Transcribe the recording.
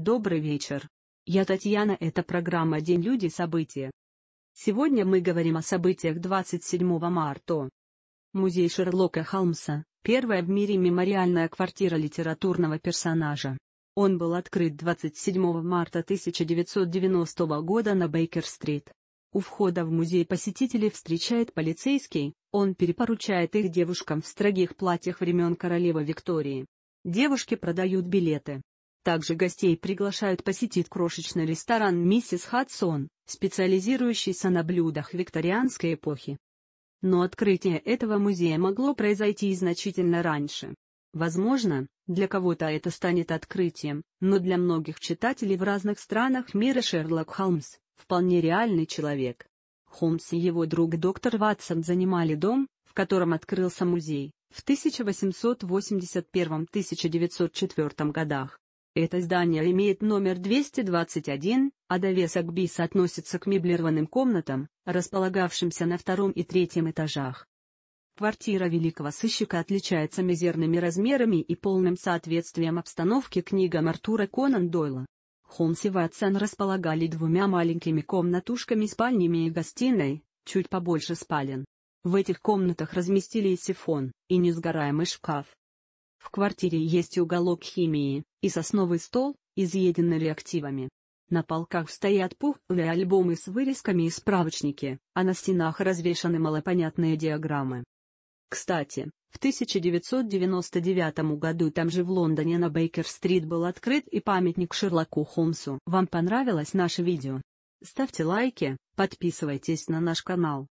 Добрый вечер. Я Татьяна, это программа «День люди. События». Сегодня мы говорим о событиях 27 марта. Музей Шерлока Холмса – первая в мире мемориальная квартира литературного персонажа. Он был открыт 27 марта 1990 года на Бейкер-стрит. У входа в музей посетителей встречает полицейский, он перепоручает их девушкам в строгих платьях времен королевы Виктории. Девушки продают билеты. Также гостей приглашают посетить крошечный ресторан «Миссис Хадсон», специализирующийся на блюдах викторианской эпохи. Но открытие этого музея могло произойти и значительно раньше. Возможно, для кого-то это станет открытием, но для многих читателей в разных странах мира Шерлок Холмс – вполне реальный человек. Холмс и его друг доктор Ватсон занимали дом, в котором открылся музей, в 1881-1904 годах. Это здание имеет номер 221, а довесок БИС относится к меблированным комнатам, располагавшимся на втором и третьем этажах. Квартира великого сыщика отличается мизерными размерами и полным соответствием обстановки книгам Артура Конан Дойла. Холмс и Ватсон располагали двумя маленькими комнатушками-спальнями и гостиной, чуть побольше спален. В этих комнатах разместили и сифон, и несгораемый шкаф, в квартире есть уголок химии, и сосновый стол, изъеденный реактивами. На полках стоят пухлые альбомы с вырезками и справочники, а на стенах развешаны малопонятные диаграммы. Кстати, в 1999 году там же в Лондоне на Бейкер-стрит был открыт и памятник Шерлоку Холмсу. Вам понравилось наше видео? Ставьте лайки, подписывайтесь на наш канал.